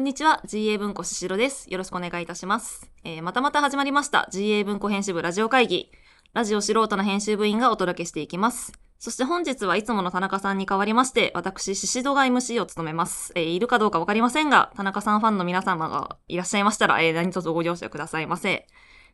こんにちは、GA 文庫ししろです。よろしくお願いいたします。えー、またまた始まりました、GA 文庫編集部ラジオ会議。ラジオ素人の編集部員がお届けしていきます。そして本日はいつもの田中さんに代わりまして、私、ししどが MC を務めます。えー、いるかどうかわかりませんが、田中さんファンの皆様がいらっしゃいましたら、えー、何卒ご了承くださいませ。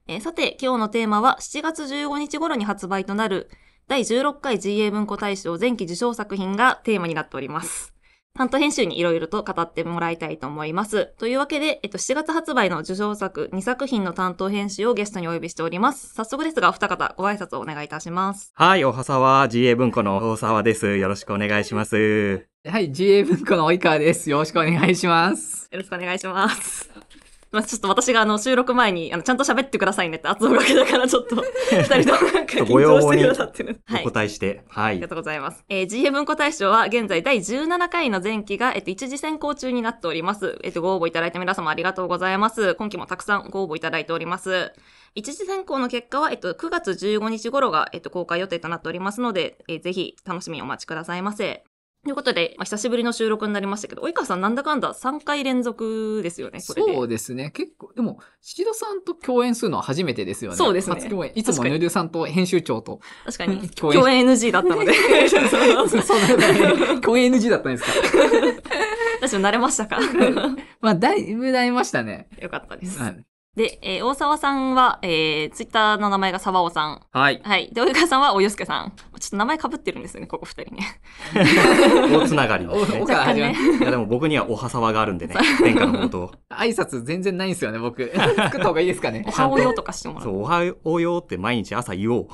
えー、さて、今日のテーマは7月15日頃に発売となる、第16回 GA 文庫大賞前期受賞作品がテーマになっております。担当編集にいろいろと語ってもらいたいと思います。というわけで、えっと、7月発売の受賞作2作品の担当編集をゲストにお呼びしております。早速ですが、お二方、ご挨拶をお願いいたします。はい、おはさわ、GA 文庫の大沢です。よろしくお願いします。はい、GA 文庫の及川です。よろしくお願いします。よろしくお願いします。まあ、ちょっと私があの収録前にあのちゃんと喋ってくださいねって圧をかけたからちょっと 二人ともなんか緊張してくださってる。はい、お答えして、はい。ありがとうございます。えー、GA 文庫大賞は現在第17回の前期が、えっと、一次選考中になっております。えっと、ご応募いただいた皆様ありがとうございます。今期もたくさんご応募いただいております。一次選考の結果は、えっと、9月15日頃が、えっと、公開予定となっておりますので、えー、ぜひ楽しみにお待ちくださいませ。ということで、まあ、久しぶりの収録になりましたけど、及川さんなんだかんだ3回連続ですよね、これそうですね。結構、でも、七田さんと共演するのは初めてですよね。そうですね。初共演。いつもヌルさんと編集長と。確かに。共演共演 NG だったので。そうだね。共演 NG だったんですか。私も慣れましたかまあ、だいぶ慣れましたね。よかったです。はいで、えー、大沢さんは、えー、ツイッターの名前が沢尾さん。はい。はい。で、及川さんはおゆすけさん。ちょっと名前かぶってるんですよね、ここ二人ね。大つながりですね。大ね。いや、でも僕にはおはさわがあるんでね、殿下のこと挨拶全然ないんですよね、僕。作った方がいいですかね。おはおよとかしてもらう。そう、おはおよって毎日朝言おう。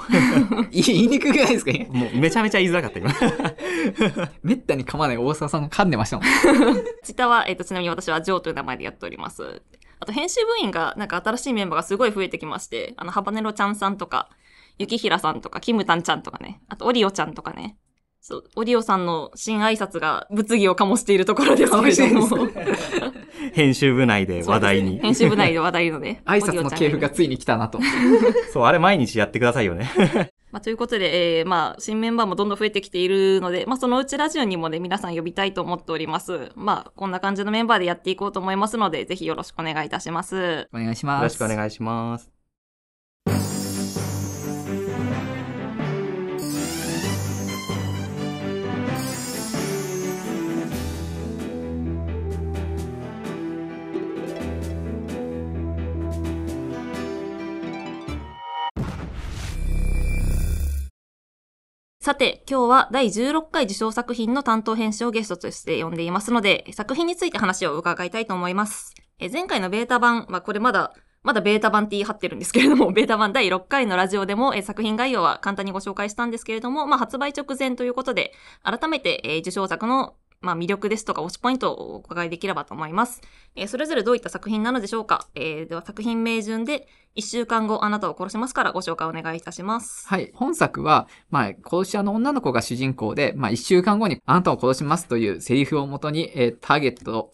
言いにくくないですかもうめちゃめちゃ言いづらかった、今。めったに噛まない大沢さんが噛んでましたもん。ツイッターは、えっ、ー、と、ちなみに私はジョーという名前でやっております。あと編集部員がなんか新しいメンバーがすごい増えてきまして、あの、ハバネロちゃんさんとか、ゆきひらさんとか、キムタンちゃんとかね、あとオリオちゃんとかね、そう、オリオさんの新挨拶が物議を醸しているところですけれども。編集部内で話題に。編集部内で話題のね。挨拶の系譜がついに来たなと。そう、あれ毎日やってくださいよね。まあ、ということで、えー、まあ、新メンバーもどんどん増えてきているので、まあ、そのうちラジオにもね、皆さん呼びたいと思っております。まあ、こんな感じのメンバーでやっていこうと思いますので、ぜひよろしくお願いいたします。お願いします。よろしくお願いします。さて、今日は第16回受賞作品の担当編集をゲストとして呼んでいますので、作品について話を伺いたいと思います。え前回のベータ版、まあ、これまだ、まだベータ版って言い張ってるんですけれども、ベータ版第6回のラジオでもえ作品概要は簡単にご紹介したんですけれども、まあ、発売直前ということで、改めてえ受賞作のまあ、魅力ですとか推しポイントをお伺いできればと思います。えー、それぞれどういった作品なのでしょうか、えー、では作品名順で1週間後あなたを殺しますからご紹介お願いいたします。はい。本作は、まあ、殺し屋の女の子が主人公で、まあ、1週間後にあなたを殺しますというセリフをもとに、えー、ターゲット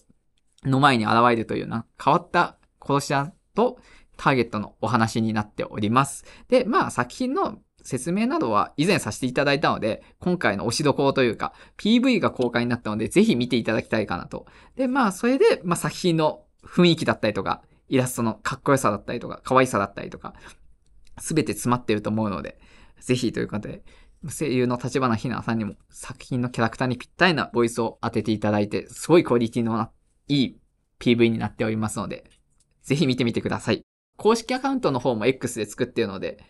の前に現れるというような変わった殺し屋とターゲットのお話になっております。で、まあ作品の説明などは以前させていただいたので、今回の推しどころというか、PV が公開になったので、ぜひ見ていただきたいかなと。で、まあ、それで、まあ、作品の雰囲気だったりとか、イラストのかっこよさだったりとか、可愛さだったりとか、すべて詰まってると思うので、ぜひということで、声優の立花ひなさんにも作品のキャラクターにぴったりなボイスを当てていただいて、すごいクオリティのいい PV になっておりますので、ぜひ見てみてください。公式アカウントの方も X で作っているので、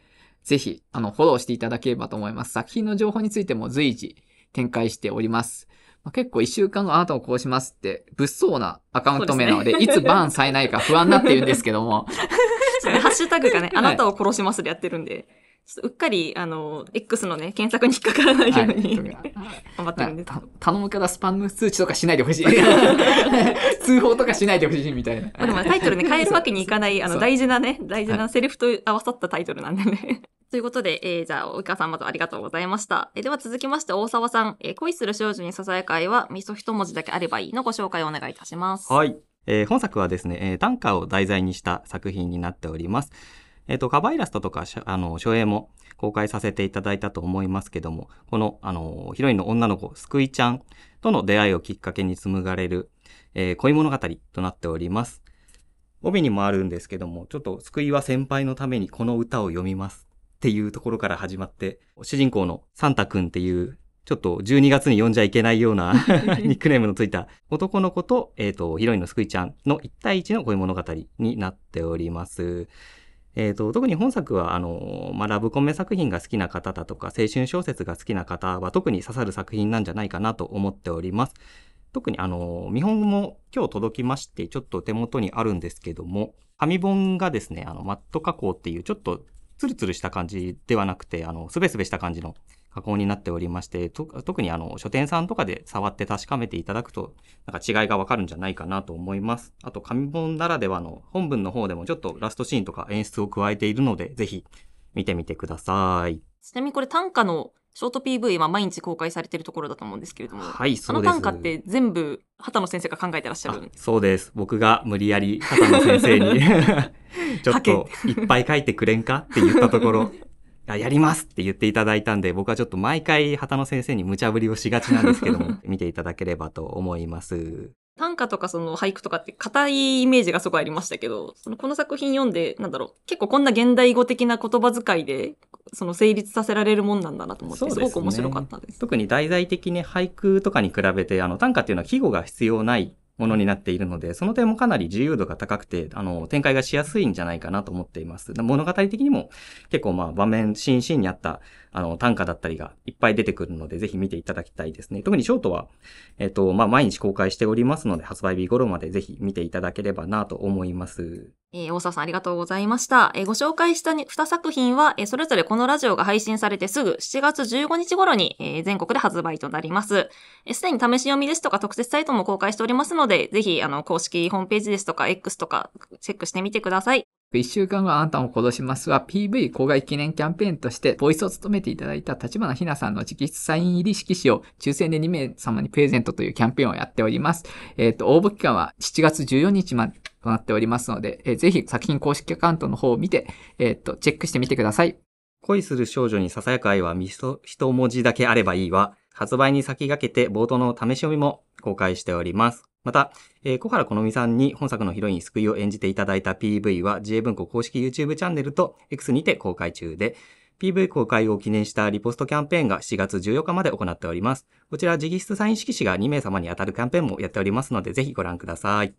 ぜひ、あの、フォローしていただければと思います。作品の情報についても随時展開しております。まあ、結構一週間後あなたをこうしますって、物騒なアカウント名なので、でね、いつバーンされないか不安だなっていうんですけども。ハッシュタグがね、あなたを殺しますでやってるんで。ちょっとうっかり、あの、X のね、検索に引っかからないように、はい、頑張ってるんです頼むからスパム通知とかしないでほしい。通報とかしないでほしいみたいな。でもタイトルね、変えるわけにいかない、あの、大事なね、大事なセリフと合わさったタイトルなんでね。ということで、えー、じゃあ、お母さんまずありがとうございました。えー、では続きまして、大沢さん、えー、恋する少女にささやかいは、みそ一文字だけあればいいのご紹介をお願いいたします。はい。えー、本作はですね、えー、短歌を題材にした作品になっております。えっ、ー、と、カバイラストとか、あの、書影も公開させていただいたと思いますけども、この、あの、ヒロインの女の子、スクいちゃんとの出会いをきっかけに紡がれる、えー、恋物語となっております。帯にもあるんですけども、ちょっと、スクいは先輩のためにこの歌を読みますっていうところから始まって、主人公のサンタくんっていうちょっと12月に呼んじゃいけないような ニックネームのついた男の子と、えっ、ー、と、ヒロインのスクいちゃんの1対1の恋物語になっております。えーと、特に本作はあの、まあ、ラブコメ作品が好きな方だとか青春小説が好きな方は特に刺さる作品なんじゃないかなと思っております。特にあの、見本も今日届きまして、ちょっと手元にあるんですけども、紙本がですね、あの、マット加工っていう、ちょっとツルツルした感じではなくて、あの、すべすべした感じの加工になっておりまして、特にあの、書店さんとかで触って確かめていただくと、なんか違いがわかるんじゃないかなと思います。あと、紙本ならではの本文の方でもちょっとラストシーンとか演出を加えているので、ぜひ見てみてください。ちなみにこれ短歌のショート PV 今毎日公開されてるところだと思うんですけれども、はい、そうですあの短歌って全部畑野先生が考えてらっしゃるそうです僕が無理やり畑野先生に ちょっといっぱい書いてくれんかって言ったところやりますって言っていただいたんで、僕はちょっと毎回畑野先生に無茶ぶりをしがちなんですけども、見ていただければと思います。短歌とかその俳句とかって硬いイメージがすごいありましたけど、そのこの作品読んで、なんだろう、結構こんな現代語的な言葉遣いで、その成立させられるもんなんだなと思って、すね、すごく面白かったです。特に題材的に俳句とかに比べて、あの短歌っていうのは季語が必要ないものになっているので、その点もかなり自由度が高くて、あの、展開がしやすいんじゃないかなと思っています。物語的にも結構まあ場面、シーンシーンにあったあの、単価だったりがいっぱい出てくるので、ぜひ見ていただきたいですね。特にショートは、えっ、と、まあ、毎日公開しておりますので、発売日頃までぜひ見ていただければなと思います。えー、大沢さんありがとうございました。えー、ご紹介した2作品は、えー、それぞれこのラジオが配信されてすぐ7月15日頃に、えー、全国で発売となります。す、で、に試し読みですとか特設サイトも公開しておりますので、ぜひ、あの、公式ホームページですとか X とかチェックしてみてください。一週間後あなたを殺しますは PV 公害記念キャンペーンとしてボイスを務めていただいた立花ひなさんの直筆サイン入り色紙を抽選で2名様にプレゼントというキャンペーンをやっております。えっ、ー、と、応募期間は7月14日までとなっておりますので、えー、ぜひ作品公式アカウントの方を見て、えっ、ー、と、チェックしてみてください。恋する少女に囁く愛はみそ、一文字だけあればいいは、発売に先駆けて冒頭の試し読みも公開しております。また、えー、小原好美さんに本作のヒロイン救いを演じていただいた PV は自営文庫公式 YouTube チャンネルと X にて公開中で、PV 公開を記念したリポストキャンペーンが7月14日まで行っております。こちら、直筆サイン色紙が2名様に当たるキャンペーンもやっておりますので、ぜひご覧ください。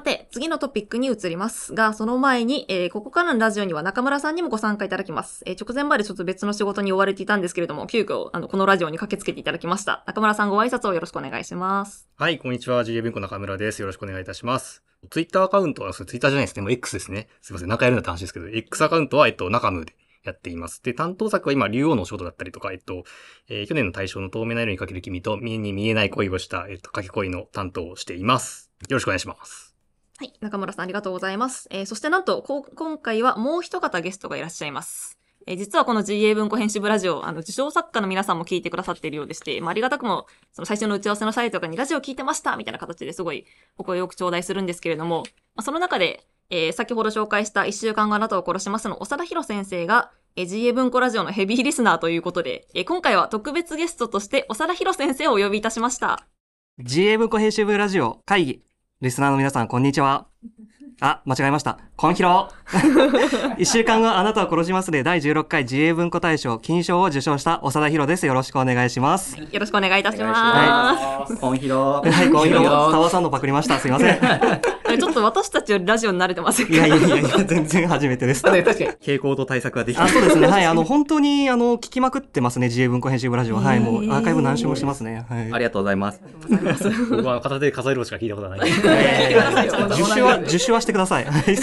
さて、次のトピックに移りますが、その前に、えー、ここからのラジオには中村さんにもご参加いただきます。えー、直前までちょっと別の仕事に追われていたんですけれども、急遽、あの、このラジオに駆けつけていただきました。中村さんご挨拶をよろしくお願いします。はい、こんにちは。GA 文庫中村です。よろしくお願いいたします。ツイッターアカウントは、ツイッターじゃないですね。もう X ですね。すいません。中やるなって話ですけど、X アカウントは、えっと、中ムでやっています。で、担当作は今、竜王の仕事だったりとか、えっと、えー、去年の対象の透明な色にかける君と、えに見えない恋をした、えっと、かけ恋の担当をしています。よろしくお願いします。はい。中村さんありがとうございます。えー、そしてなんと、今回はもう一方ゲストがいらっしゃいます。えー、実はこの GA 文庫編集部ラジオ、あの、受賞作家の皆さんも聞いてくださっているようでして、まあ、ありがたくも、その最初の打ち合わせの際とかにラジオ聞いてましたみたいな形ですごいお声よく頂戴するんですけれども、まあ、その中で、えー、先ほど紹介した一週間後あなたを殺しますの長田博先生が、えー、GA 文庫ラジオのヘビーリスナーということで、えー、今回は特別ゲストとして長田博先生をお呼びいたしました。GA 文庫編集部ラジオ会議リスナーの皆さん、こんにちは。あ、間違えました。こんひろ一週間後、あなたを殺しますで、第16回自衛文庫大賞、金賞を受賞した長田ひろです。よろしくお願いします。よろしくお願いいたします。コンこんひろ。はい、こんひろ。沢さんのパクりました。すいません。ちょっと私たちよりラジオに慣れてませんかいやいやいや全然初めてです。確かに。傾向と対策はできあ、そうですね。はい。あの、本当に、あの、聞きまくってますね。自由文庫編集部ラジオ。はい。もう、アーカイブ何周もしてますね。はい。ありがとうございます。僕は片手で数えるしか聞いたことない。10周 は、10周はしてください。はい。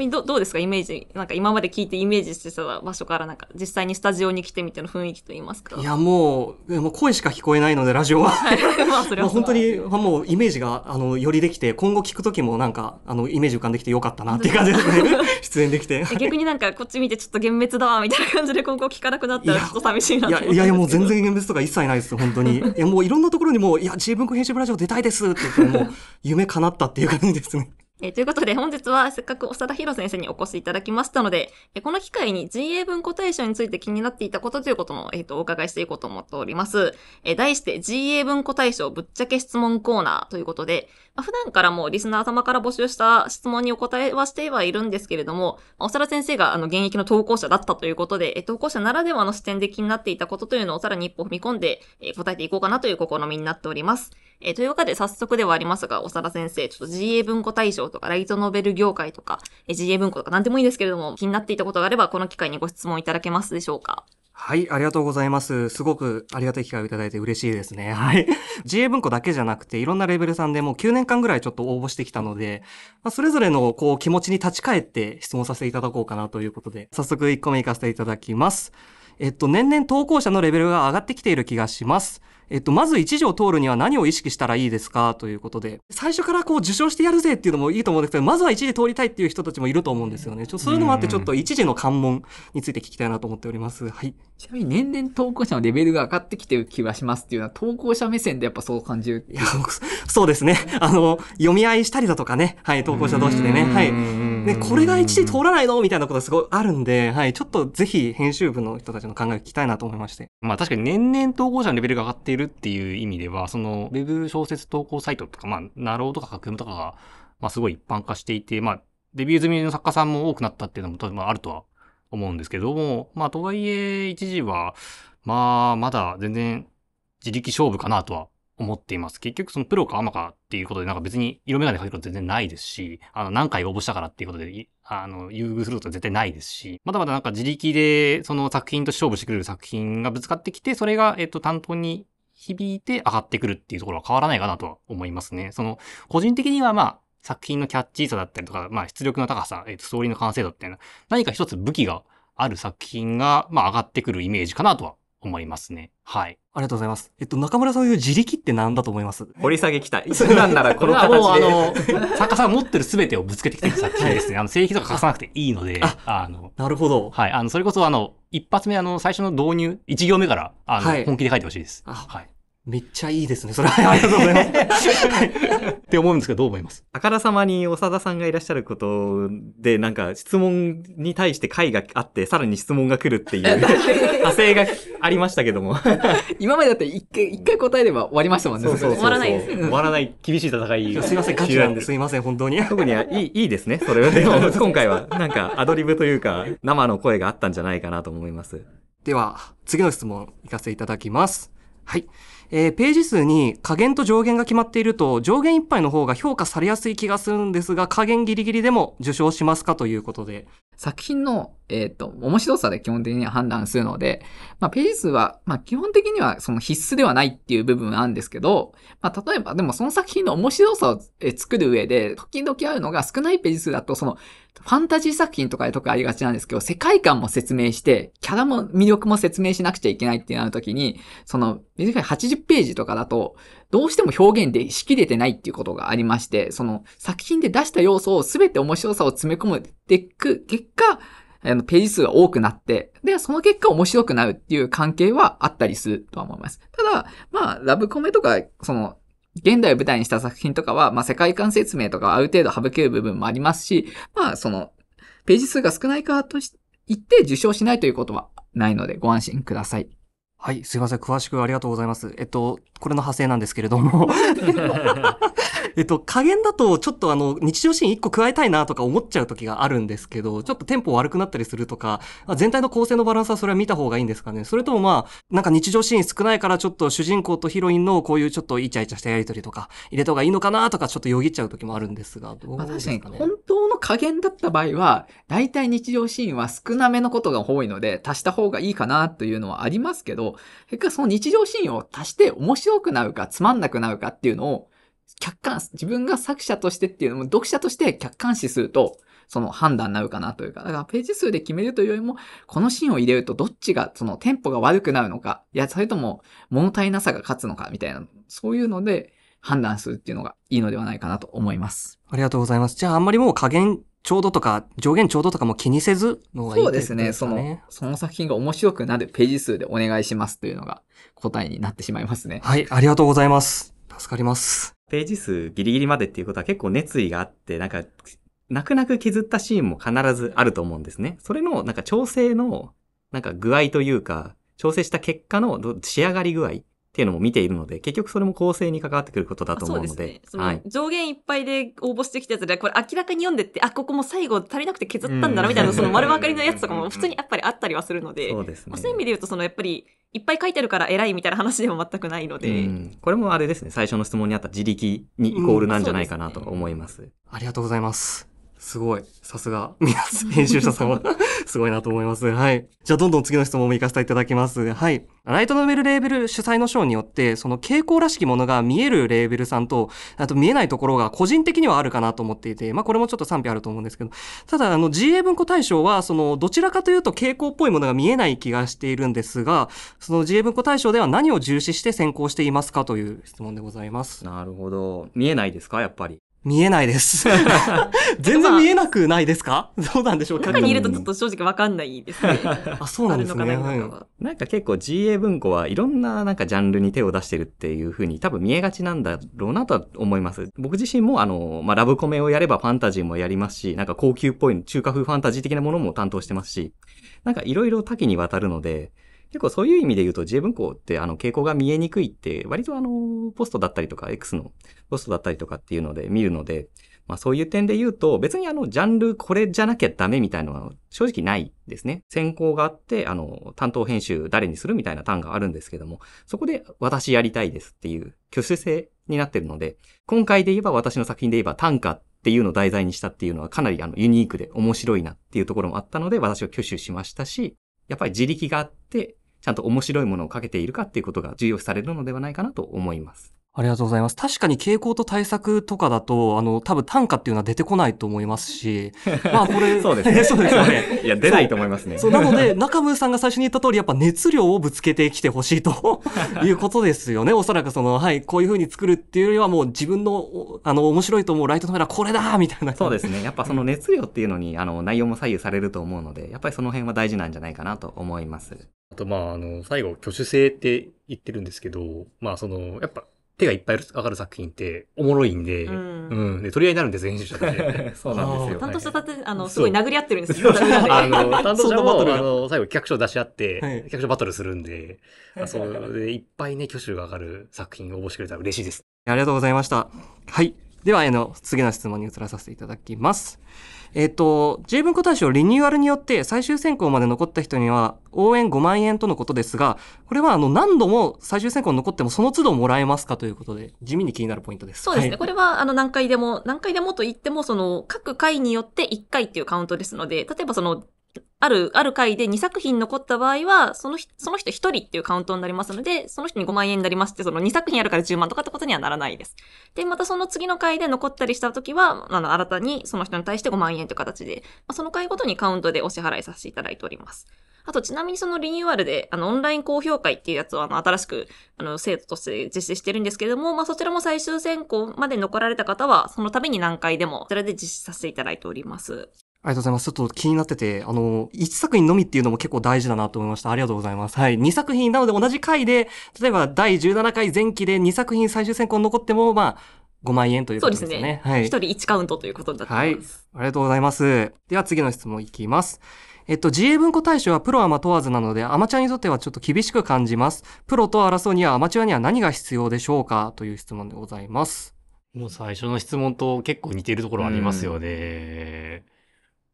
みどどうですかイメージ。なんか今まで聞いてイメージしてた場所からなんか実際にスタジオに来てみての雰囲気といいますか。いやもう、もう声しか聞こえないのでラジオは。まあそれは本当にもうイメージがあのよりできて、今後聞く時もなんかあのイメージ浮かんできてよかったなっていう感じですね。出演できて。逆になんかこっち見てちょっと幻滅だわみたいな感じで今後聞かなくなったらちょっと寂しいなと思いやいやいやもう全然幻滅とか一切ないです本当に。いやもういろんなところにもいや自分編集部ラジオ出たいですって言っても夢叶ったっていう感じですね。えということで本日はせっかく長田博先生にお越しいただきましたので、えこの機会に GA 文庫対象について気になっていたことということも、えっ、ー、と、お伺いしていこうと思っております。え題して GA 文庫対象、ぶっちゃけ質問コーナーということで、普段からもリスナー様から募集した質問にお答えはしてはいるんですけれども、おさら先生があの現役の投稿者だったということで、投稿者ならではの視点で気になっていたことというのをさらに一歩踏み込んで答えていこうかなという試みになっております。えというわけで早速ではありますが、おさら先生、ちょっと GA 文庫大賞とか、ライトノベル業界とか、GA 文庫とか何でもいいんですけれども、気になっていたことがあれば、この機会にご質問いただけますでしょうか。はい、ありがとうございます。すごくありがたい機会をいただいて嬉しいですね。はい。GA 文庫だけじゃなくて、いろんなレベルさんでもう9年間ぐらいちょっと応募してきたので、まあ、それぞれのこう気持ちに立ち返って質問させていただこうかなということで、早速1個目いかせていただきます。えっと、年々投稿者のレベルが上がってきている気がします。えっと、まず1条通るには何を意識したらいいですかということで、最初からこう受賞してやるぜっていうのもいいと思うんですけど、まずは1時通りたいっていう人たちもいると思うんですよね。ちょそういうのもあって、ちょっと1時の関門について聞きたいなと思っております。はい。ちなみに年々投稿者のレベルが上がってきてる気はしますっていうのは、投稿者目線でやっぱそう感じるいや、そうですね。あの、読み合いしたりだとかね、はい、投稿者同士でね、はい。ね、これが1で通らないのみたいなことがすごいあるんで、はい、ちょっとぜひ編集部の人たちの考えを聞きたいなと思いまして。まあ確かに年々投稿者のレベルが上がっているっていう意味では、その web 小説投稿サイトとか、まあ、ナローとか格読とかが、まあすごい一般化していて、まあ、デビュー済みの作家さんも多くなったっていうのも多分あるとは思うんですけども、まあとはいえ、一時は、まあまだ全然自力勝負かなとは思っています。結局そのプロかアマかっていうことでなんか別に色眼鏡かけること全然ないですし、あの何回応募したからっていうことで、あの、優遇することは絶対ないですし、まだまだなんか自力でその作品と勝負してくれる作品がぶつかってきて、それが、えっと、担当に響いて上がってくるっていうところは変わらないかなとは思いますね。その、個人的にはまあ、作品のキャッチーさだったりとか、まあ、出力の高さ、えっと、ストーリーの完成度っていうのは、何か一つ武器がある作品が、まあ、上がってくるイメージかなとは思いますね。はい。ありがとうございます。えっと、中村さんの自力って何だと思います掘り下げ期待。普 段ならこの形で。もうあの、作家さん持ってる全てをぶつけてきてる作品 ですね。あの、正規とか書かなくていいので、あの、なるほど。はい。あの、それこそあの、一発目あの、最初の導入、一行目から、あの、本気で書いてほしいです。はい。めっちゃいいですね。それはありがとうございます。って思うんですけど、どう思いますあからさまに長田さんがいらっしゃることで、なんか質問に対して回があって、さらに質問が来るっていう、派生がありましたけども。今までだって一回、一回答えれば終わりましたもんね。そうそう終わらないです。終わらない、厳しい戦い。すいません、ガチなんですいません、本当に。特にいい、いいですね、それは。でも今回は、なんかアドリブというか、生の声があったんじゃないかなと思います。では、次の質問いかせていただきます。はい。えー、ページ数に下限と上限が決まっていると、上限いっぱいの方が評価されやすい気がするんですが、下限ギリギリでも受賞しますかということで。作品のえっ、ー、と、面白さで基本的には判断するので、まあ、ページ数は、まあ、基本的にはその必須ではないっていう部分なんですけど、まあ、例えば、でもその作品の面白さを作る上で、時々あるのが少ないページ数だと、その、ファンタジー作品とかでとかありがちなんですけど、世界観も説明して、キャラも魅力も説明しなくちゃいけないってなるときに、その、短い80ページとかだと、どうしても表現でしきれてないっていうことがありまして、その作品で出した要素を全て面白さを詰め込むでく結果、あの、ページ数が多くなって、で、その結果面白くなるっていう関係はあったりするとは思います。ただ、まあ、ラブコメとか、その、現代を舞台にした作品とかは、まあ、世界観説明とかある程度省ける部分もありますし、まあ、その、ページ数が少ないかとし言って受賞しないということはないので、ご安心ください。はい、すいません。詳しくありがとうございます。えっと、これの派生なんですけれどもえっと、加減だと、ちょっとあの、日常シーン1個加えたいなとか思っちゃう時があるんですけど、ちょっとテンポ悪くなったりするとか、全体の構成のバランスはそれは見た方がいいんですかね。それともまあ、なんか日常シーン少ないから、ちょっと主人公とヒロインのこういうちょっとイチャイチャしたやりとりとか、入れた方がいいのかなとか、ちょっとよぎっちゃう時もあるんですが、どうですかね。まあ、確かに、本当の加減だった場合は、大体日常シーンは少なめのことが多いので、足した方がいいかなというのはありますけど、結果その日常シーンを足して面白くなるかつまんなくなるかっていうのを客観、自分が作者としてっていうのも、読者として客観視すると、その判断になるかなというか、だからページ数で決めるというよりも、このシーンを入れるとどっちが、そのテンポが悪くなるのか、いや、それとも物足りなさが勝つのか、みたいな、そういうので判断するっていうのがいいのではないかなと思います。ありがとうございます。じゃあ、あんまりもう加減ちょうどとか、上限ちょうどとかも気にせずのがいいですね。そうですね。その、その作品が面白くなるページ数でお願いしますというのが答えになってしまいますね。はい、ありがとうございます。助かります。ページ数ギリギリまでっていうことは結構熱意があって、なんか、泣く泣く削ったシーンも必ずあると思うんですね。それの、なんか調整の、なんか具合というか、調整した結果の仕上がり具合っていうのも見ているので、結局それも構成に関わってくることだと思うので。そうですね。はい、上限いっぱいで応募してきたやつで、これ明らかに読んでって、あ、ここも最後足りなくて削ったんだなみたいな、その丸分かりのやつとかも 普通にやっぱりあったりはするので、そうですね。そういう意味で言うと、そのやっぱり、いっぱい書いてるから偉いみたいな話でも全くないので。これもあれですね、最初の質問にあった自力にイコールなんじゃないかなと思います。すね、ありがとうございます。すごい。さすが。編集者さんはすごいなと思います。はい。じゃあ、どんどん次の質問も行かせていただきます。はい。ライトノベルレーベル主催の賞によって、その傾向らしきものが見えるレーベルさんと、あと見えないところが個人的にはあるかなと思っていて、まあ、これもちょっと賛否あると思うんですけど、ただ、あの、GA 文庫大賞は、その、どちらかというと傾向っぽいものが見えない気がしているんですが、その GA 文庫大賞では何を重視して先行していますかという質問でございます。なるほど。見えないですかやっぱり。見えないです。全然見えなくないですか、まあ、どうなんでしょうか中にいるとちょっと正直わかんないですね。あ、そうなんですね。なはい、なんか結構 GA 文庫はいろんななんかジャンルに手を出してるっていうふうに多分見えがちなんだろうなとは思います。僕自身もあの、まあ、ラブコメをやればファンタジーもやりますし、なんか高級っぽい中華風ファンタジー的なものも担当してますし、なんかいろいろ多岐にわたるので、結構そういう意味で言うと J 文庫ってあの傾向が見えにくいって、割とあの、ポストだったりとか、X のポストだったりとかっていうので見るので、まあそういう点で言うと、別にあの、ジャンルこれじゃなきゃダメみたいなのは正直ないですね。選考があって、あの、担当編集誰にするみたいな単があるんですけども、そこで私やりたいですっていう挙手制になってるので、今回で言えば私の作品で言えば単価っていうのを題材にしたっていうのはかなりあの、ユニークで面白いなっていうところもあったので、私は挙手しましたし、やっぱり自力があって、ちゃんと面白いものをかけているかっていうことが重要視されるのではないかなと思います。ありがとうございます。確かに傾向と対策とかだと、あの、多分単価っていうのは出てこないと思いますし、まあこれ、そうですね。そうですね。いや、出ないと思いますね。そうなので、中村さんが最初に言った通り、やっぱ熱量をぶつけてきてほしいと いうことですよね。おそらくその、はい、こういうふうに作るっていうよりはもう自分の、あの、面白いと思うライトカメラこれだみたいな。そうですね。やっぱその熱量っていうのに、あの、内容も左右されると思うので、やっぱりその辺は大事なんじゃないかなと思います。あと、まあ、あの、最後、挙手制って言ってるんですけど、まあ、その、やっぱ、手がいっぱい上がる作品っておもろいんで、うん、うん、で、取り合いになるんですよ、編集者で。そうなんですよ。担当者たち、あの、すごい殴り合ってるんですよ。あの、担当者も、あの、最後、企画書出し合って、はい、企画書バトルするんで、あそれいっぱいね、挙手が上がる作品を応募してくれたら嬉しいです。ありがとうございました。はい。では、あの、次の質問に移らさせていただきます。えっ、ー、と、J 文庫大賞リニューアルによって最終選考まで残った人には応援5万円とのことですが、これはあの何度も最終選考残ってもその都度もらえますかということで、地味に気になるポイントです。そうですね。はい、これはあの何回でも、何回でもと言っても、その各回によって1回っていうカウントですので、例えばそのある、ある回で2作品残った場合は、その、その人1人っていうカウントになりますので、その人に5万円になりますって、その2作品あるから10万とかってことにはならないです。で、またその次の回で残ったりした時は、あの、新たにその人に対して5万円という形で、まあ、その回ごとにカウントでお支払いさせていただいております。あと、ちなみにそのリニューアルで、あの、オンライン公表会っていうやつを、あの、新しく、あの、制度として実施してるんですけれども、まあ、そちらも最終選考まで残られた方は、その度に何回でも、そちらで実施させていただいております。ありがとうございます。ちょっと気になってて、あの、1作品のみっていうのも結構大事だなと思いました。ありがとうございます。はい。2作品なので同じ回で、例えば第17回前期で2作品最終選考残っても、まあ、5万円ということですね。そうですね。はい。1人1カウントということになってます。はい。ありがとうございます。では次の質問いきます。えっと、自営文庫大賞はプロアマ問わずなので、アマチュアにとってはちょっと厳しく感じます。プロと争うにはアマチュアには何が必要でしょうかという質問でございます。もう最初の質問と結構似ているところありますよね。うん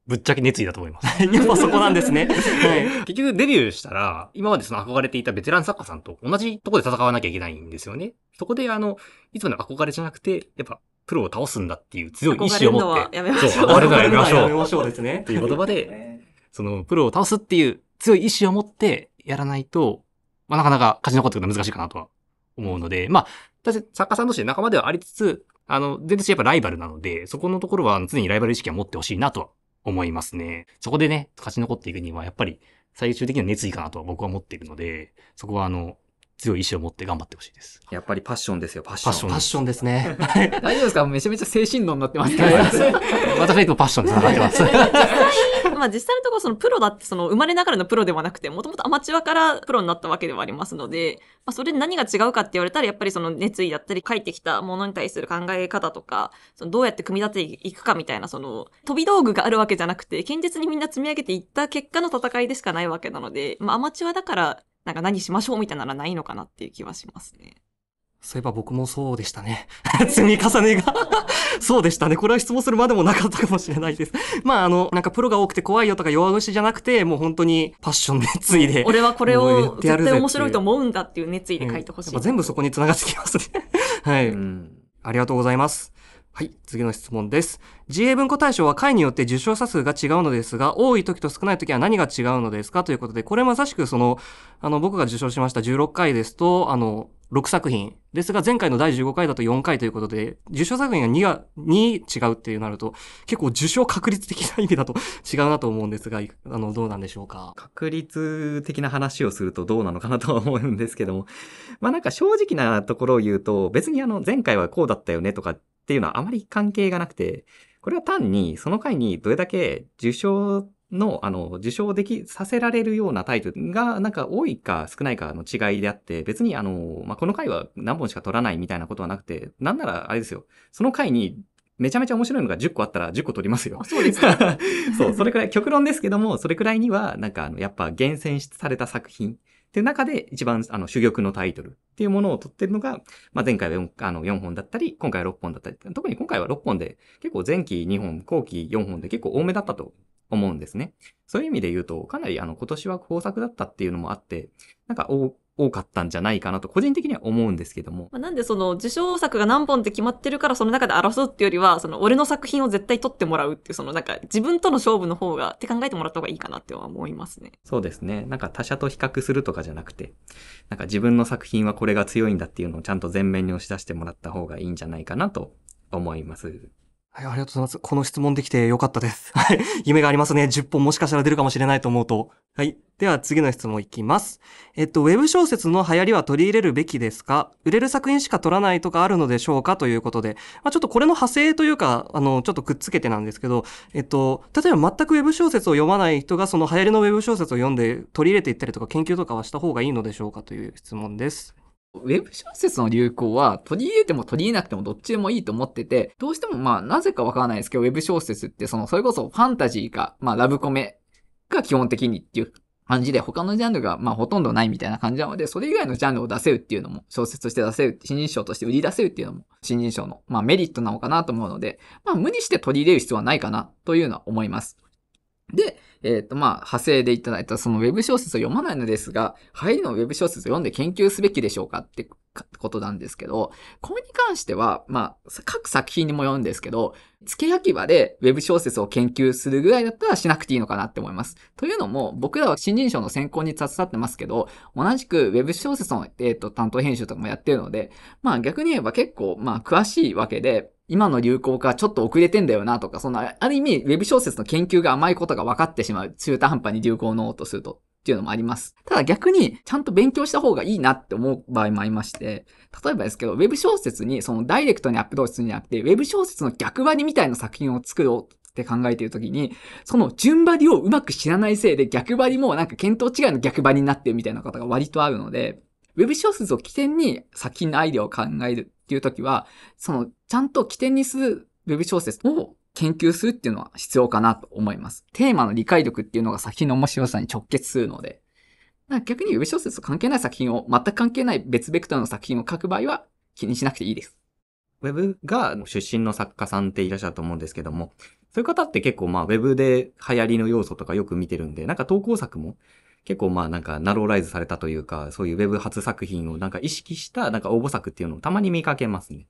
ぶっちゃけ熱意だと思います。やっぱそこなんですね。はい。結局デビューしたら、今までその憧れていたベテラン作家さんと同じとこで戦わなきゃいけないんですよね。そこであの、いつもの憧れじゃなくて、やっぱ、プロを倒すんだっていう強い意志を持って、そう、憧れるのはやめましょう。やめましょうですね。っていう言葉で、その、プロを倒すっていう強い意志を持ってやらないと、まあなかなか勝ち残っていくのは難しいかなとは思うので、まあ、作家さんとして仲間ではありつつ、あの、全然やっぱライバルなので、そこのところは常にライバル意識は持ってほしいなとは思いますね。そこでね、勝ち残っていくには、やっぱり最終的には熱意かなとは僕は思っているので、そこはあの、強い意志を持って頑張ってほしいです。やっぱりパッションですよ、パッション。パッション。ションですね。大丈夫ですかめちゃめちゃ精神論になってますけど。私いつもパッションにつがってます。まあ実際のところそのプロだってその生まれながらのプロではなくて、もともとアマチュアからプロになったわけではありますので、まあそれで何が違うかって言われたら、やっぱりその熱意だったり書いてきたものに対する考え方とか、そのどうやって組み立てていくかみたいなその飛び道具があるわけじゃなくて、堅実にみんな積み上げていった結果の戦いでしかないわけなので、まあアマチュアだからなんか何しましょうみたいなのはないのかなっていう気はしますね。そういえば僕もそうでしたね。積み重ねが そうでしたね。これは質問するまでもなかったかもしれないです。まあ、あの、なんかプロが多くて怖いよとか弱腰じゃなくて、もう本当にパッション熱意で。俺はこれを絶対面白いと思うんだっていう熱意で書いてほしい。うん、全部そこに繋がってきますね。はい、うん。ありがとうございます。はい、次の質問です。自衛文庫大賞は回によって受賞者数が違うのですが、多い時と少ない時は何が違うのですかということで、これまさしくその、あの、僕が受賞しました16回ですと、あの、6作品ですが、前回の第15回だと4回ということで、受賞作品が2が、2違うっていうなると、結構受賞確率的な意味だと 違うなと思うんですが、あの、どうなんでしょうか。確率的な話をするとどうなのかなとは思うんですけども、まあなんか正直なところを言うと、別にあの、前回はこうだったよねとか、っていうのはあまり関係がなくて、これは単にその回にどれだけ受賞の、あの、受賞でき、させられるようなタイトルが、なんか多いか少ないかの違いであって、別にあの、まあ、この回は何本しか取らないみたいなことはなくて、なんならあれですよ、その回にめちゃめちゃ面白いのが10個あったら10個取りますよ。そうですか。そう、それくらい、極論ですけども、それくらいには、なんかあの、やっぱ厳選された作品て中で一番、あの、主玉のタイトルっていうものを取ってるのが、まあ、前回は 4, あの4本だったり、今回は6本だったり、特に今回は6本で、結構前期2本、後期4本で結構多めだったと思うんですね。そういう意味で言うと、かなりあの、今年は豊作だったっていうのもあって、なんか、多かったんじゃないかなと個人的には思うんですけども。まあ、なんでその受賞作が何本って決まってるからその中で争うっていうよりは、その俺の作品を絶対取ってもらうっていう、そのなんか自分との勝負の方がって考えてもらった方がいいかなっては思いますね。そうですね。なんか他者と比較するとかじゃなくて、なんか自分の作品はこれが強いんだっていうのをちゃんと前面に押し出してもらった方がいいんじゃないかなと思います。はい、ありがとうございます。この質問できてよかったです。はい。夢がありますね。10本もしかしたら出るかもしれないと思うと。はい。では次の質問いきます。えっと、ウェブ小説の流行りは取り入れるべきですか売れる作品しか取らないとかあるのでしょうかということで。まあ、ちょっとこれの派生というか、あの、ちょっとくっつけてなんですけど、えっと、例えば全くウェブ小説を読まない人がその流行りのウェブ小説を読んで取り入れていったりとか研究とかはした方がいいのでしょうかという質問です。ウェブ小説の流行は取り入れても取り入れなくてもどっちでもいいと思ってて、どうしてもまあなぜかわからないですけど、ウェブ小説ってその、それこそファンタジーか、まあラブコメが基本的にっていう感じで他のジャンルがまあほとんどないみたいな感じなので、それ以外のジャンルを出せるっていうのも、小説として出せる、新人賞として売り出せるっていうのも、新人賞のまあメリットなのかなと思うので、まあ無理して取り入れる必要はないかなというのは思います。で、えっ、ー、と、まあ、派生でいただいたその web 小説を読まないのですが、入りの web 小説を読んで研究すべきでしょうかってことなんですけど、これに関しては、まあ、各作品にもよるんですけど、付け焼き場で web 小説を研究するぐらいだったらしなくていいのかなって思います。というのも、僕らは新人賞の選考に携わってますけど、同じく web 小説の、えーと担当編集とかもやってるので、まあ逆に言えば結構、まあ詳しいわけで、今の流行かちょっと遅れてんだよなとか、その、ある意味、ウェブ小説の研究が甘いことが分かってしまう。中途半端に流行の応とすると。っていうのもあります。ただ逆に、ちゃんと勉強した方がいいなって思う場合もありまして、例えばですけど、ウェブ小説にそのダイレクトにアップロードするんじゃなくて、ウェブ小説の逆張りみたいな作品を作ろうって考えているときに、その順張りをうまく知らないせいで逆張りもなんか見当違いの逆張りになってるみたいな方が割とあるので、ウェブ小説を起点に作品のアイデアを考えるっていう時は、その、ちゃんと起点にする Web 小説を研究するっていうのは必要かなと思います。テーマの理解力っていうのが作品の面白さに直結するので。逆に Web 小説と関係ない作品を、全く関係ない別ベクトルの作品を書く場合は気にしなくていいです。Web が出身の作家さんっていらっしゃると思うんですけども、そういう方って結構まあ Web で流行りの要素とかよく見てるんで、なんか投稿作も結構まあなんかナローライズされたというか、そういうウェブ初作品をなんか意識したなんか応募作っていうのをたまに見かけますね。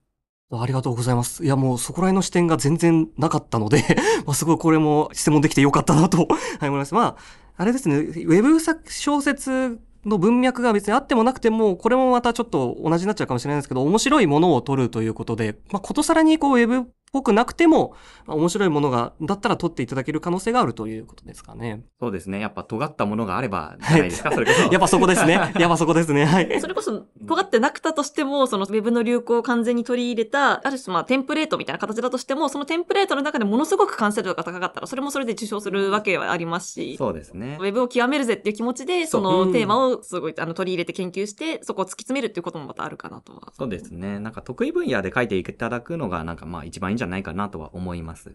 ありがとうございます。いやもうそこら辺の視点が全然なかったので まあすごいこれも質問できてよかったなとはい、思います。まあ、あれですね、ウェブ小説の文脈が別にあってもなくても、これもまたちょっと同じになっちゃうかもしれないですけど、面白いものを撮るということで、まあ、ことさらにこう、ウェブぽくなくても、面白いものが、だったら撮っていただける可能性があるということですかね。そうですね。やっぱ尖ったものがあれば、じゃないですか、それこそ。やっぱそこですね。やっぱそこですね。はい。それこそ、尖ってなくたとしても、そのウェブの流行を完全に取り入れた、ある種まあテンプレートみたいな形だとしても、そのテンプレートの中でものすごく完成度が高かったら、それもそれで受賞するわけはありますし、そうですね。ウェブを極めるぜっていう気持ちで、そのテーマをすごいあの取り入れて研究して、そこを突き詰めるっていうこともまたあるかなとは。そうですね。なんか得意分野で書いていただくのが、なんかまあ一番んじゃないかなとは思います。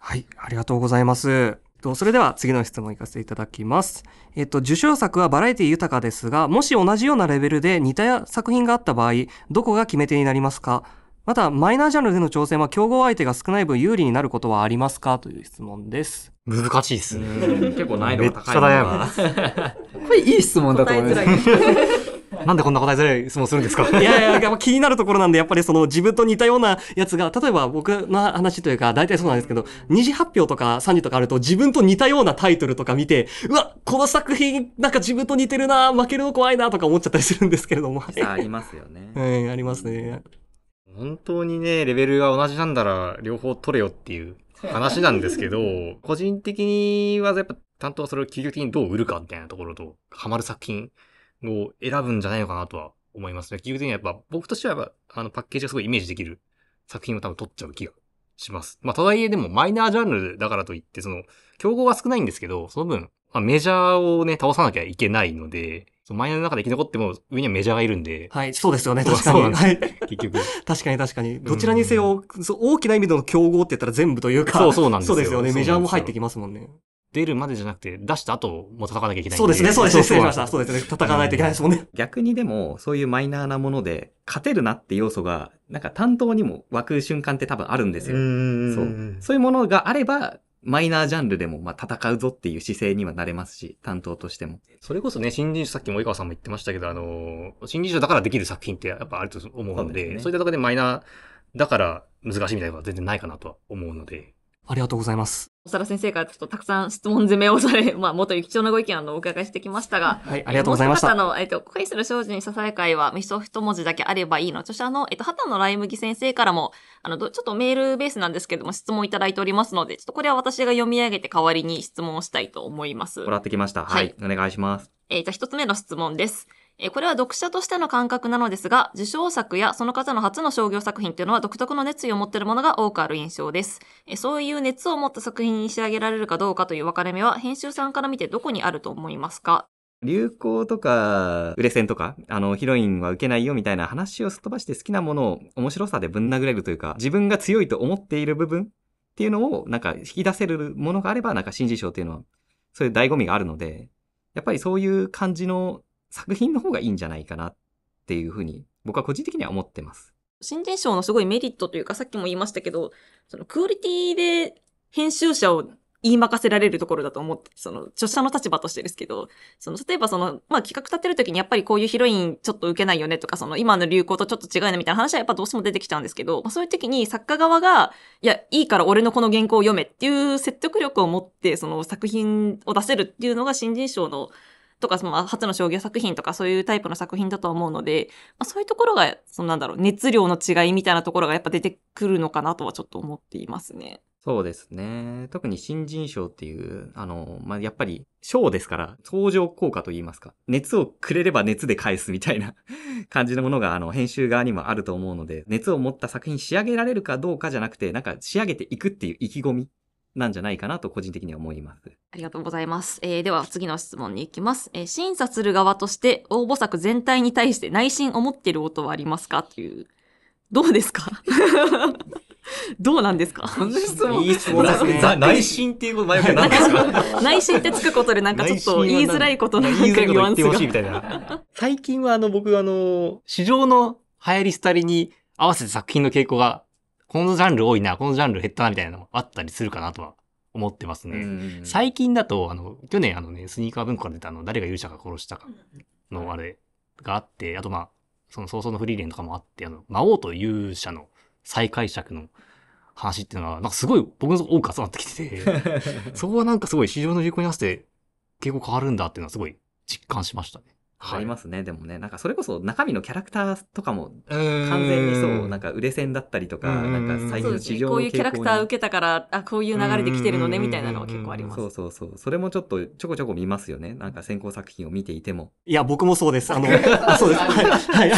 はい、ありがとうございます。それでは次の質問いかせていただきます。えっと、受賞作はバラエティ豊かですが、もし同じようなレベルで似た作品があった場合、どこが決め手になりますかまた、マイナージャンルでの挑戦は競合相手が少ない分有利になることはありますかという質問です。難しいですね。結構難易度が高い。めっちゃ悩む。これいい質問だと思います。なんでこんな答えづらい質問するんですかいやいや、気になるところなんで、やっぱりその自分と似たようなやつが、例えば僕の話というか、大体そうなんですけど、2次発表とか3時とかあると、自分と似たようなタイトルとか見て、うわ、この作品、なんか自分と似てるな、負けるの怖いなとか思っちゃったりするんですけれども。ありますよね。う ん、ありますね。本当にね、レベルが同じなんだら、両方取れよっていう話なんですけど、個人的にはやっぱ、担当はそれを究極的にどう売るかみたいなところと、ハマる作品を選ぶんじゃないのかなとは思いますね。基本的にはやっぱ、僕としてはあのパッケージがすごいイメージできる作品を多分取っちゃう気がします。まあ、とはいえでもマイナージャンルだからといって、その、競合は少ないんですけど、その分、まあ、メジャーをね、倒さなきゃいけないので、そのマイナーの中で生き残っても上にはメジャーがいるんで。はい、そうですよね、確かに。はい。結局。確かに確かに。どちらにせよ、うん、大きな意味での競合って言ったら全部というか。そうそうなんですよ。そうですよね、メジャーも入ってきますもんね。出るまでじゃなくて、出した後も戦わなきゃいけない。そうですね、そうですね、失礼しました。そうですね、戦わないといけないですもんね。逆にでも、そういうマイナーなもので、勝てるなって要素が、なんか担当にも湧く瞬間って多分あるんですよ。うそう。そういうものがあれば、マイナージャンルでも、まあ、戦うぞっていう姿勢にはなれますし、担当としても。それこそね、新人賞、さっきも井川さんも言ってましたけど、あの、新人賞だからできる作品ってやっぱあると思うので、そう、ね,、いったところでマイナーだから難しいみたいなのは全然ないかなとは思うので。ありがとうございます。小皿先生からちょっとたくさん質問詰めをされ、まあ、もっと貴重なご意見をお伺いしてきましたが、はい、ありがとうございました。えー、もうの、えっ、ー、と、恋する少女にささやかいは、一文字だけあればいいの著者の、えっ、ー、と、畑野ムギ先生からも、あの、ちょっとメールベースなんですけども、質問いただいておりますので、ちょっとこれは私が読み上げて代わりに質問をしたいと思います。もらってきました。はい、はい、お願いします。えー、じゃあ一つ目の質問です。えこれは読者としての感覚なのですが、受賞作やその方の初の商業作品っていうのは独特の熱意を持っているものが多くある印象です。えそういう熱を持った作品に仕上げられるかどうかという分かれ目は、編集さんから見てどこにあると思いますか流行とか、売れ線とか、あの、ヒロインは受けないよみたいな話をすっ飛ばして好きなものを面白さでぶん殴れるというか、自分が強いと思っている部分っていうのを、なんか引き出せるものがあれば、なんか新事象っていうのは、そういう醍醐味があるので、やっぱりそういう感じの作品の方がいいんじゃないかなっていうふうに僕は個人的には思ってます。新人賞のすごいメリットというかさっきも言いましたけど、そのクオリティで編集者を言い任せられるところだと思って、その著者の立場としてですけど、その例えばその、まあ企画立てるときにやっぱりこういうヒロインちょっと受けないよねとか、その今の流行とちょっと違うねみたいな話はやっぱどうしても出てきちゃうんですけど、まあそういう時に作家側が、いや、いいから俺のこの原稿を読めっていう説得力を持ってその作品を出せるっていうのが新人賞のとか、その初の商業作品とかそういうタイプの作品だと思うので、まあ、そういうところが、そのなんだろう、熱量の違いみたいなところがやっぱ出てくるのかなとはちょっと思っていますね。そうですね。特に新人賞っていう、あの、まあ、やっぱり賞ですから、相乗効果と言いますか。熱をくれれば熱で返すみたいな 感じのものが、あの、編集側にもあると思うので、熱を持った作品仕上げられるかどうかじゃなくて、なんか仕上げていくっていう意気込みなんじゃないかなと個人的には思います。ありがとうございます。えー、では次の質問に行きます、えー、審査する側として応募作全体に対して内心思っていることはありますかという。どうですか どうなんですかいい質問ですね。内心っていう前ですか 内心ってつくことでなんかちょっと言いづらいことなんかニュアンスみたいな。最近はあの僕あの、市場の流行り廃りに合わせて作品の傾向がこのジャンル多いな、このジャンル減ったなみたいなのもあったりするかなとは思ってますね。最近だと、あの、去年あのね、スニーカー文化から出たあの、誰が勇者か殺したかのあれがあって、あとまあ、その早々のフリーレンとかもあって、あの、魔王と勇者の再解釈の話っていうのは、なんかすごい僕の多く集まってきてて、そこはなんかすごい市場の流行に合わせて結構変わるんだっていうのはすごい実感しましたね。ありますね、はい、でもね。なんかそれこそ中身のキャラクターとかも、完全にそう、なんか売れ線だったりとか、んなんか最近の市場の、ね、こういうキャラクター受けたから、あ、こういう流れで来てるのね、みたいなのは結構あります。そうそうそう。それもちょっとちょこちょこ見ますよね。なんか先行作品を見ていても。いや、僕もそうです。あの、あそうです。はい。は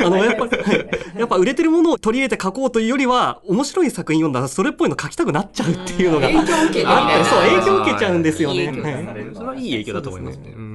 い。あの、やっぱ、はい、やっぱ売れてるものを取り入れて書こうというよりは、面白い作品読んだらそれっぽいの書きたくなっちゃうっていうのが。影響受けちゃう。そう、影響受けちゃうんですよね。そいい影響だと思いますね。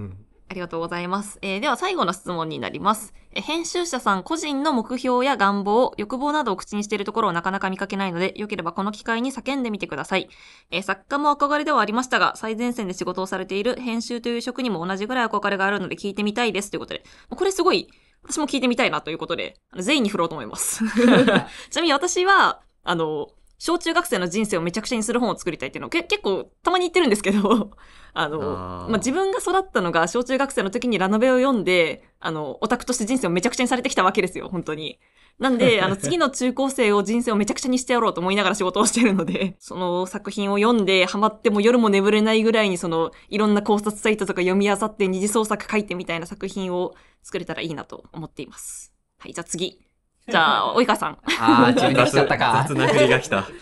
ありがとうございます。えー、では最後の質問になります、え編集者さん個人の目標や願望、欲望などを口にしているところをなかなか見かけないので、良ければこの機会に叫んでみてください。えー、作家も憧れではありましたが、最前線で仕事をされている編集という職にも同じぐらい憧れがあるので聞いてみたいですということで。これすごい、私も聞いてみたいなということで、全員に振ろうと思います。ちなみに私は、あの、小中学生の人生をめちゃくちゃにする本を作りたいっていうのを結構たまに言ってるんですけど あのまあ、自分が育ったのが小中学生の時にラノベを読んであのオタクとして人生をめちゃくちゃにされてきたわけですよ本当に。なんで、あの、次の中高生を人生をめちゃくちゃにしてやろうと思いながら仕事をしてるので、その作品を読んで、ハマっても夜も眠れないぐらいに、その、いろんな考察サイトとか読み漁って二次創作書いてみたいな作品を作れたらいいなと思っています。はい、じゃあ次。じゃあ、及川さん。ああ、自分で来ちゃったか。雑な振りが来た。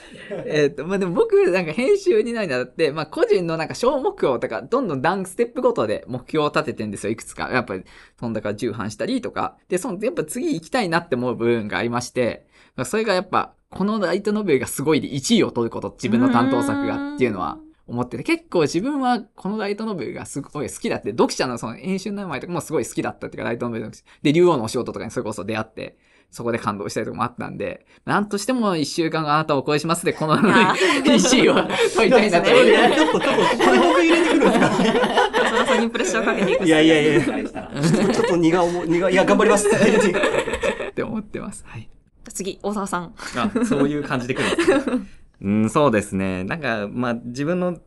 えっと、まあ、でも僕、なんか編集になるんだって、まあ、個人のなんか小目標とか、どんどん段ステップごとで目標を立ててんですよ、いくつか。やっぱり、そんだから重版したりとか。で、その、やっぱ次行きたいなって思う部分がありまして、それがやっぱ、このライトノベルがすごいで1位を取ること、自分の担当作がっていうのは、思ってて、結構自分はこのライトノベルがすごい好きだって、読者のその演習名前とかもすごい好きだったっていうか、ライトノベルの。で、竜王のお仕事とかにそれこそ出会って、そこで感動したりとかもあったんで、なんとしても一週間があなたを超えしますで、この PC を取りたいなと。ちょっと、ちょっと、これ本入れてくるんですか松田さんにプレッシャーをかけていく。いやいやいや、ちょっとちょっと苦重、苦、いや、頑張りますって思ってます。はい。次、大沢さん。あ、そういう感じで来るんです、ねうん、そうですね。なんか、まあ、自分の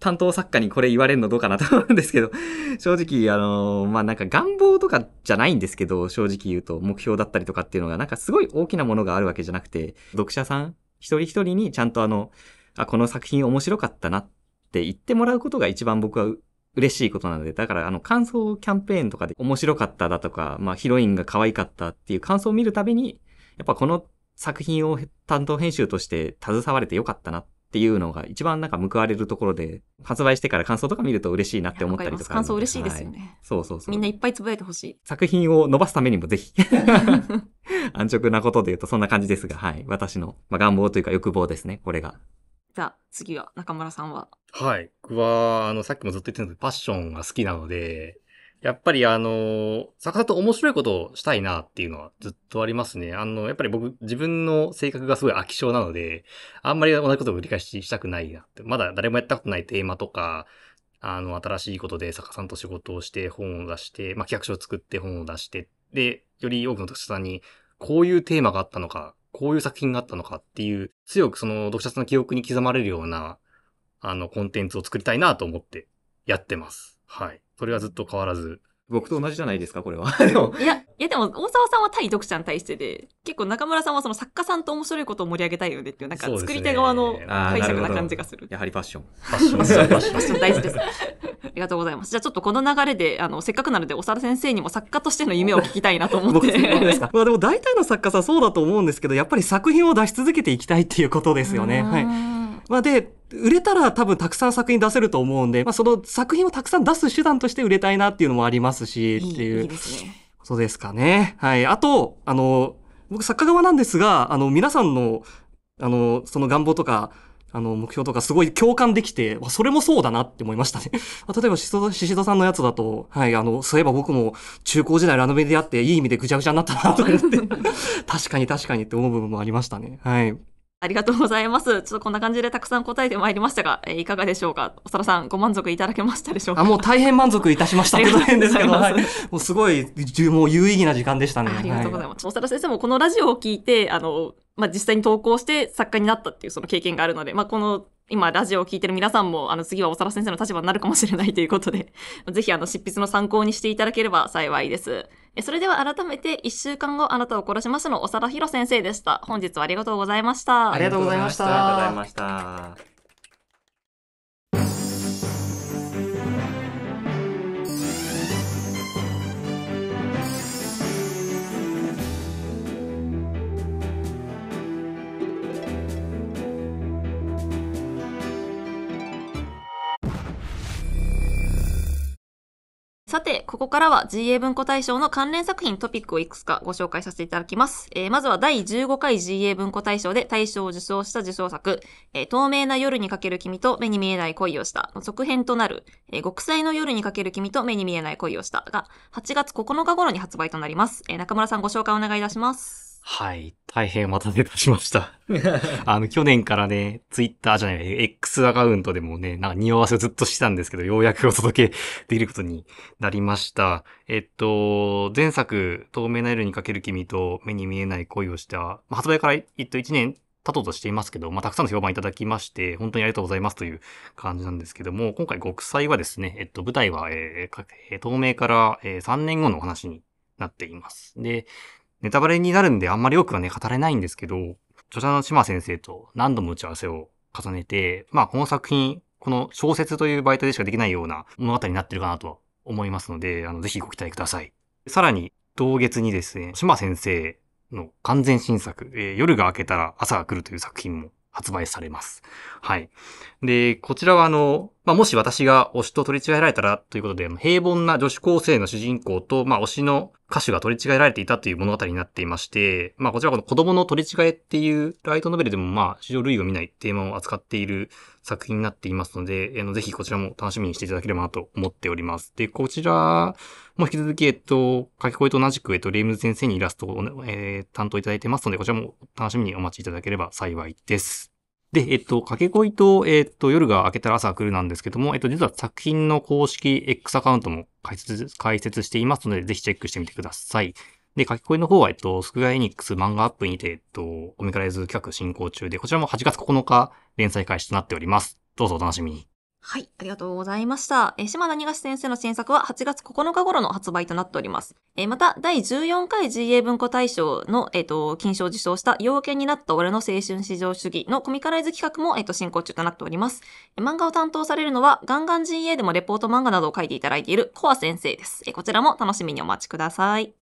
担当作家にこれ言われるのどうかなと思うんですけど、正直、あの、まあ、なんか願望とかじゃないんですけど、正直言うと目標だったりとかっていうのが、なんかすごい大きなものがあるわけじゃなくて、読者さん一人一人にちゃんとあの、あ、この作品面白かったなって言ってもらうことが一番僕は嬉しいことなので、だからあの感想キャンペーンとかで面白かっただとか、まあヒロインが可愛かったっていう感想を見るたびに、やっぱこの作品を担当編集として携われてよかったなっていうのが一番なんか報われるところで、発売してから感想とか見ると嬉しいなって思ったりとか感想嬉しいですよね、はい、そうそうそう。みんないっぱいつぶやいてほしい。作品を伸ばすためにもぜひ 安直なことで言うとそんな感じですが、はい。私の、まあ、願望というか欲望ですね、これが。じゃあ、次は中村さんは。はい。僕は、あの、さっきもずっと言ってたんですけど、パッションが好きなので、やっぱりあの、作家と面白いことをしたいなっていうのはずっとありますね。あの、やっぱり僕、自分の性格がすごい飽き性なので、あんまり同じことを繰り返ししたくないなって。まだ誰もやったことないテーマとか、あの、新しいことで作家さんと仕事をして、本を出して、まあ、企画書を作って本を出して、で、より多くの読者さんに、こういうテーマがあったのか、こういう作品があったのかっていう、強くその読者さんの記憶に刻まれるような、あの、コンテンツを作りたいなと思ってやってます。はい。それはずっと変わらず。僕と同じじゃないですか、これは。でも。いや、いやでも、大沢さんは対読者に対してで、結構中村さんはその作家さんと面白いことを盛り上げたいよねっていう、なんか作り手側の解釈な感じがする。やはりファッション。ファッション、ファッション大事です。ありがとうございます。じゃあちょっとこの流れで、あの、せっかくなので、お沢先生にも作家としての夢を聞きたいなと思って。ですか。まあでも大体の作家さんそうだと思うんですけど、やっぱり作品を出し続けていきたいっていうことですよね。はい。まあで、売れたら多分たくさん作品出せると思うんで、まあ、その作品をたくさん出す手段として売れたいなっていうのもありますし、っていう。いいですね。ことですかね。はい。あと、あの、僕作家側なんですが、あの、皆さんの、あの、その願望とか、あの、目標とかすごい共感できて、それもそうだなって思いましたね。例えばしし戸さんのやつだと、はい、あの、そういえば僕も中高時代ラノベであって、いい意味でぐちゃぐちゃになったなとか言って、確かに確かにって思う部分もありましたね。はい。ありがとうございます。ちょっとこんな感じでたくさん答えてまいりましたが、えー、いかがでしょうか長田さん、ご満足いただけましたでしょうかあ、もう大変満足いたしました。ありがとうございます。はい、もうすごい、もう有意義な時間でしたね。ありがとうございます。長、はい、田先生もこのラジオを聞いて、あの、まあ、実際に投稿して作家になったっていうその経験があるので、まあ、この今ラジオを聞いてる皆さんもあの次は長田先生の立場になるかもしれないということで、ぜひあの執筆の参考にしていただければ幸いです。それでは改めて、1週間後あなたを殺しますの長田博先生でした。本日はありがとうございました。ありがとうございました。ありがとうございました。さて、ここからは GA 文庫大賞の関連作品トピックをいくつかご紹介させていただきます。えー、まずは第15回 GA 文庫大賞で大賞を受賞した受賞作、えー、透明な夜にかける君と目に見えない恋をしたの続編となる、えー、極彩の夜にかける君と目に見えない恋をしたが、8月9日頃に発売となります。え中村さんご紹介お願いいたします。はい。大変お待たせいたしました。あの、去年からね、ツイッターじゃない、X アカウントでもね、なんか匂わせをずっとしてたんですけど、ようやくお届けできることになりました。えっと、前作、透明な夜にかける君と目に見えない恋をした、発売から一と1年経とうとしていますけど、まあ、たくさんの評判いただきまして、本当にありがとうございますという感じなんですけども、今回、極祭はですね、えっと、舞台は、えー、透明から、えー、3年後のお話になっています。で、ネタバレになるんであんまり多くはね、語れないんですけど、著者の島先生と何度も打ち合わせを重ねて、まあこの作品、この小説という媒体でしかできないような物語になってるかなと思いますので、あの、ぜひご期待ください。さらに、同月にですね、島先生の完全新作、えー、夜が明けたら朝が来るという作品も発売されます。はい。で、こちらはあの、まあ、もし私が推しと取り違えられたらということで、平凡な女子高生の主人公と、まあ、推しの歌手が取り違えられていたという物語になっていまして、まあ、こちらこの子供の取り違えっていうライトノベルでも、まあ、史上類を見ないテーマを扱っている作品になっていますので、あの、ぜひこちらも楽しみにしていただければなと思っております。で、こちらも引き続き、えっと、書き声と同じく、えっと、レイムズ先生にイラストを、ね、えー、担当いただいてますので、こちらも楽しみにお待ちいただければ幸いです。で、えっと、掛け恋と、えっと、夜が明けたら朝来るなんですけども、えっと、実は作品の公式 X アカウントも解説、解説していますので、ぜひチェックしてみてください。で、書き込みの方は、えっと、スクエアエニックス漫画アップにて、えっと、オミカライズ企画進行中で、こちらも8月9日連載開始となっております。どうぞお楽しみに。はい、ありがとうございました。え島田にが先生の新作は8月9日頃の発売となっております。えまた、第14回 GA 文庫大賞の、えっ、ー、と、金賞を受賞した要件になった俺の青春至上主義のコミカライズ企画も、えっ、ー、と、進行中となっております。え漫画を担当されるのは、ガンガン GA でもレポート漫画などを書いていただいているコア先生です。えこちらも楽しみにお待ちください。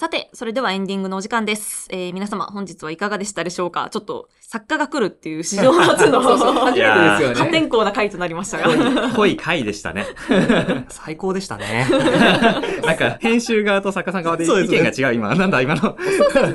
さて、それではエンディングのお時間です。えー、皆様、本日はいかがでしたでしょうかちょっと、作家が来るっていう史上初の 初めてですよね。破天荒な回となりましたが。濃い回でしたね。最高でしたね。なんか、編集側と作家さん側で意見が違う、今。なんだ、今の。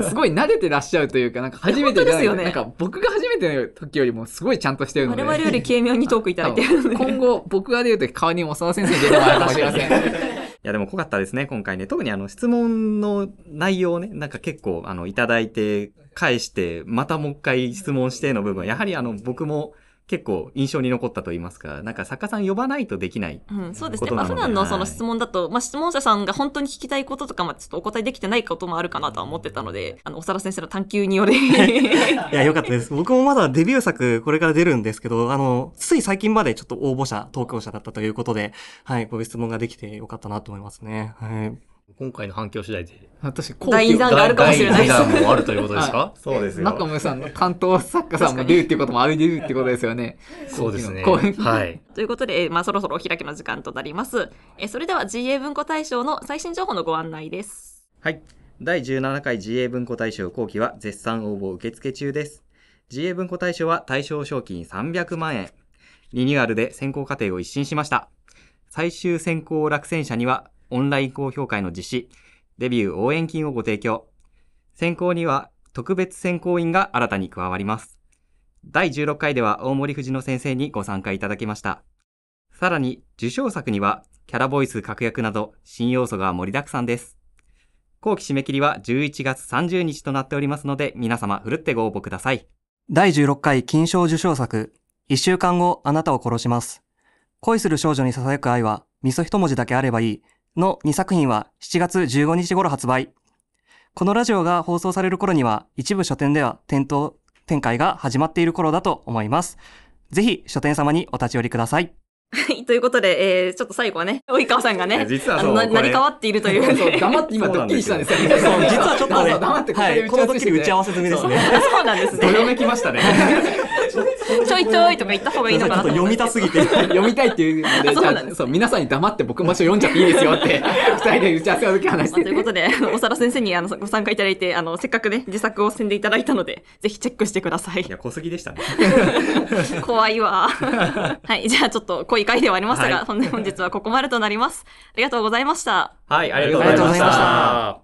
すごい慣れてらっしゃるというか、なんか初めてですよね。なんか、僕が初めての時よりもすごいちゃんとしてるので。我々より軽妙にトークいただいてる今後、僕が出るとき、代わりに長田先生出るのもあるかもしれません。いや、でも濃かったですね、今回ね。特にあの、質問の内容ね、なんか結構、あの、いただいて、返して、またもう一回質問しての部分、やはりあの、僕も、結構印象に残ったと言いますか、なんか作家さん呼ばないとできない、うん、そうですね。まあ普段のその質問だと、はい、まあ質問者さんが本当に聞きたいこととか、まあちょっとお答えできてないこともあるかなとは思ってたので、あの、おさら先生の探求により いや、よかったです。僕もまだデビュー作これから出るんですけど、あの、つい最近までちょっと応募者、投稿者だったということで、はい、こういう質問ができてよかったなと思いますね。はい。今回の反響次第で。私、後2弾があるかもしれない。大難もあるということですか、はい、そうですよ。中村さんの担当作家さんも出るっていうこともあり得るってことですよね。そうですね。はい。ということで、まあ、そろそろお開きの時間となります。えそれでは GA 文庫大賞の最新情報のご案内です。はい。第17回 GA 文庫大賞後期は絶賛応募受付中です。GA 文庫大賞は対象賞金300万円。リニューアルで選考過程を一新しました。最終選考落選者にはオンライン公表会の実施、デビュー応援金をご提供。選考には特別選考員が新たに加わります。第16回では大森藤野先生にご参加いただきました。さらに、受賞作には、キャラボイス確約など、新要素が盛りだくさんです。後期締め切りは11月30日となっておりますので、皆様、ふるってご応募ください。第16回金賞受賞作、1週間後、あなたを殺します。恋する少女に囁く愛は、味噌一文字だけあればいい。の2作品は7月15日頃発売。このラジオが放送される頃には一部書店では店頭展開が始まっている頃だと思います。ぜひ書店様にお立ち寄りください。ということで、えー、ちょっと最後はね、及川さんがね、実はそう成り変わっているという、そう、黙って今ドッキリしたんですよ、そう、実はちょっとね、黙ってこの時、打ち合わせして、はい、打ち合わせ済みですね。そうなんですね。どよめきましたね。ちょいちょいとか言った方がいいのかなと読みたすぎて。読みたいっていうので、そうなんですそう皆さんに黙って僕場所読んじゃっていいですよって、二人で打ち合わせの時話して、まあ。ということで、小沢先生にあのご参加いただいて、あの、せっかくね、自作を選んでいただいたので、ぜひチェックしてください。いや、小杉でしたね。怖いわ。はい、じゃあちょっと、い回ではありましたが、はい、本日はここまでとなります。ありがとうございました。はい、ありがとうございました。